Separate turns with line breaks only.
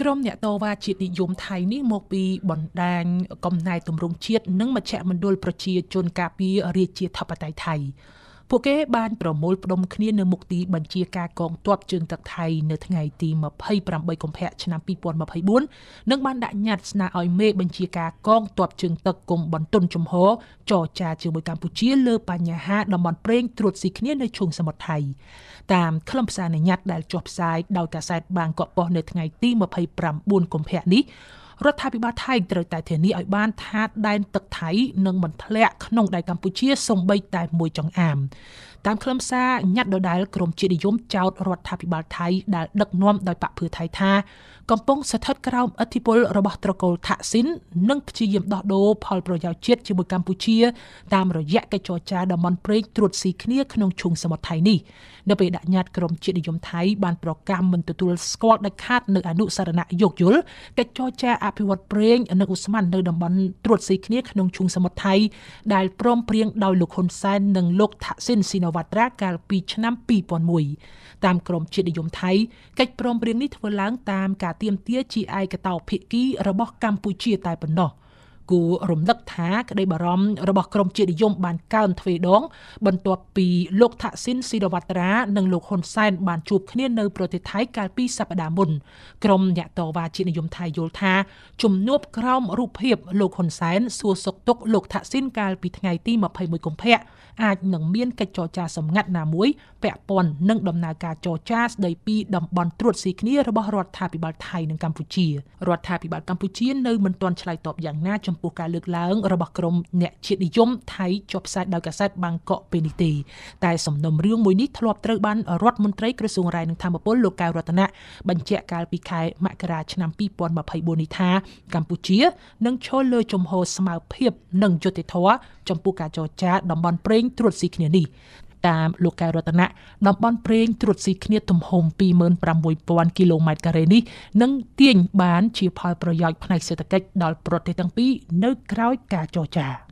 ក្រុមអ្នកតវ៉ាជាតិនិយមថៃនេះមកពីបណ្ដាញកំណែទម្រង់ជាតិនិងមជ្ឈមណ្ឌលប្រជាជនការពាររាជាធិបតេយ្យថៃពួកគេបានប្រមូលផ្ដុំគ្នានៅមុខទីបញ្ជាការកងទ័ពជើងទឹកថៃនៅថ្ងៃទី28កុម្ភៈឆ្នាំ2024និងបានដាក់ញត្តិស្នើឲ្យមេបញ្ជាការកងទ័ពជើងទឹកគុំបន្ទុនជំហរចរចាជាមួយកម្ពុជាលើបញ្ហាតំបន់ប្រេងត្រួតស៊ីគ្នានៅឈូងសមុទ្រថៃតាមខ្លឹមសារនៃញត្តិដែលចុះផ្សាយដោយកាសែតបាងកកប៉ុស្តិ៍នៅថ្ងៃទី29កុម្ភៈនេះរដ្ឋាភិបាលថៃត្រូវតែធានាឲ្យបានថាដែនទឹកថៃនឹងមិនធ្លាក់ក្នុងដែនកម្ពុជាសូម្បីតែមួយចង្អាមតាមខ្លឹមសារញ៉ាត់ដដែលក្រមជាតិនិយមចោតរដ្ឋាភិបាលថៃដែលដឹកនាំដោយបកភឿថៃថាកំពុងស្ថិតក្រោមឥទ្ធិពលរបស់ត្រកូលថាក់ស៊ីននិងព្យាយាមដោះដូរផល ប្រយោជន៍ជាតិជាមួយកម្ពុជាតាមរយៈកិច្ចចរចាតំបន់ព្រែកត្រួតស៊ីគ្នាក្នុងឈូងសមុទ្រថៃនេះនៅពេលដាក់ញត្តិក្រមជាតិនិយមថៃបានប្រកាសមិនទទួលស្គាល់ដាច់ខាតនៅអនុសារណៈយោគយល់កិច្ចចរចាអភិវឌ្ឍព្រែងនិងឧស្ម័ននៅតំបន់ត្រួតស៊ីគ្នាក្នុងឈូងសមុទ្រថៃដែលព្រមព្រៀងដោយលោកហ៊ុនសែននិងលោកថាក់ស៊ីនស៊ីណូវត្ត្រាកាលពីឆ្នាំ2001តាមក្រមជាតិនិយមថៃកិច្ចព្រមព្រៀងនេះធ្វើឡើងតាមការទាមទារជាឯកតោភាគីរបស់កម្ពុជាតែប៉ុណ្ណោះ។គួររំលឹកថាក្តីបារម្ភរបស់ក្រមជាតិនិយមបានកើនទ្វេដង បន្ទាប់ពីលោកថាក់ស៊ីនស៊ីរវត្រា និងលោកហ៊ុនសែនបានជួបគ្នានៅ ប្រទេសថៃកាលពីសប្តាហ៍មុនក្រមអ្នកតវ៉ាជាតិនិយមថៃយល់ថាជំនួបក្រោមរូបភាពលោកហ៊ុនសែនសួរសុខទុក្ខលោកថាក់ស៊ីនកាលពីថ្ងៃទី21កុម្ភៈអាចនឹងមានកិច្ចចរចាសម្ងាត់ណាមួយពាក់ព័ន្ធនឹងដំណើរការចរចាស្ដីពីតំបន់ត្រួតស៊ីគ្នារបស់រដ្ឋាភិបាលថៃនិងកម្ពុជារដ្ឋាភិបាលកម្ពុជានៅមិនទាន់ឆ្លើយតបយ៉ាងណាចំចំពោះការលើកឡើងរបស់ក្រុមអ្នកជាតិនិយមថៃចុះផ្សាយដោយកាសែតបាងកកពេលនេះទេតែសំណុំរឿងមួយនេះធ្លាប់ត្រូវបានរដ្ឋមន្ត្រីក្រសួងរាយនឹងធម្មពលលោកកៅរតនៈបញ្ជាក់កាលពីខែមករាឆ្នាំ2024នេះថា កម្ពុជានឹងឈលលើជំហរស្មើភាពនិងយុត្តិធម៌ចំពោះការចរចាតំបន់ប្រេងត្រួតស៊ីគ្នានេះតាមលោកកែវរតនៈតំបន់ប្រេងត្រួតស៊ីគ្នាទំហំ26,000គីឡូម៉ែត្រការ៉េនេះនឹងទាញបានជាផលប្រយោជន៍ផ្នែកសេដ្ឋកិច្ចដល់ប្រទេសទាំងពីរនៅក្រោយការចរចា។